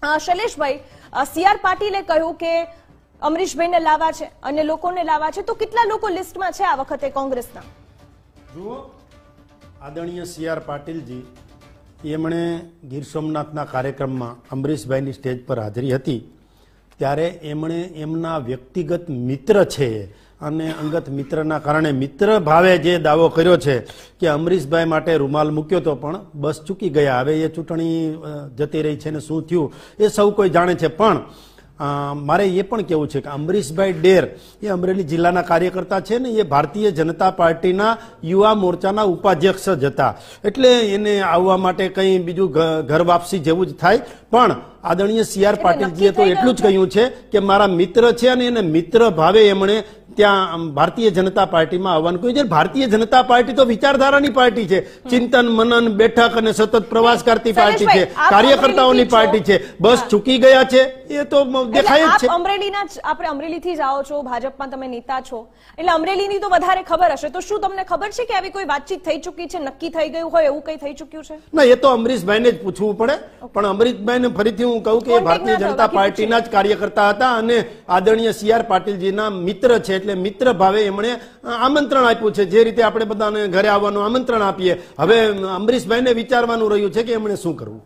શૈલેષભાઈ CR પાટીલે કહ્યું કે અમરીશભાઈને લાવા છે અને લોકોને લાવા છે તો કેટલા લોકો લિસ્ટમાં છે આ વખતે કોંગ્રેસના જુઓ આદરણીય સીઆર પાટીલજી એમણે ગીર સોમનાથના કાર્યક્રમમાં અમરીશભાઈની સ્ટેજ પર હાજરી હતી ત્યારે એમણે એમના વ્યક્તિગત મિત્ર છે અને અંગત મિત્રના કારણે મિત્ર ભાવે જે દાવો કર્યો છે કે અમરીશભાઈ માટે રૂમાલ મૂક્યો તો પણ બસ ચૂકી ગયા હવે એ ચૂંટણી જતી રહી છે ને શું થયું એ સૌ કોઈ જાણે છે પણ મારે એ પણ કહેવું છે કે અમરીશભાઈ ડેર એ અમરેલી જિલ્લાના કાર્યકર્તા છે ને એ ભારતીય જનતા પાર્ટીના યુવા મોરચાના ઉપાધ્યક્ષ જ હતા એટલે એને આવવા માટે કંઈ બીજું ઘર વાપસી જેવું જ થાય પણ આદરણીય સી આર પાટીલજીએ તો એટલું જ કહ્યું છે કે મારા મિત્ર છે અને એને મિત્ર ભાવે એમણે ત્યાં ભારતીય જનતા પાર્ટીમાં આવવાનું કહ્યું છે ભારતીય જનતા પાર્ટી તો વિચારધારાની પાર્ટી છે ચિંતન મનન બેઠક અને સતત પ્રવાસ કરતી પાર્ટી છે કાર્યકર્તાઓની પાર્ટી છે બસ ચૂકી ગયા છે એ તો દેખાય છે અમરેલીના આપણે અમરેલીથી જ આવો છો ભાજપમાં તમે નેતા છો એટલે અમરેલીની તો વધારે ખબર હશે તો શું તમને ખબર છે કે આવી કોઈ વાતચીત થઈ ચૂકી છે નક્કી થઈ ગયું હોય એવું કઈ થઈ ચૂક્યું છે ના એ તો અમરીશભાઈને જ પૂછવું પડે પણ અમરીશભાઈને ફરીથી હું કહું કે ભારતીય જનતા પાર્ટીના જ કાર્યકર્તા હતા અને આદરણીય સી આર પાટીલજીના મિત્ર છે એટલે મિત્ર ભાવે એમણે આમંત્રણ આપ્યું છે જે રીતે આપણે બધાને ઘરે આવવાનું આમંત્રણ આપીએ હવે અમરીશભાઈને વિચારવાનું રહ્યું છે કે એમણે શું કરવું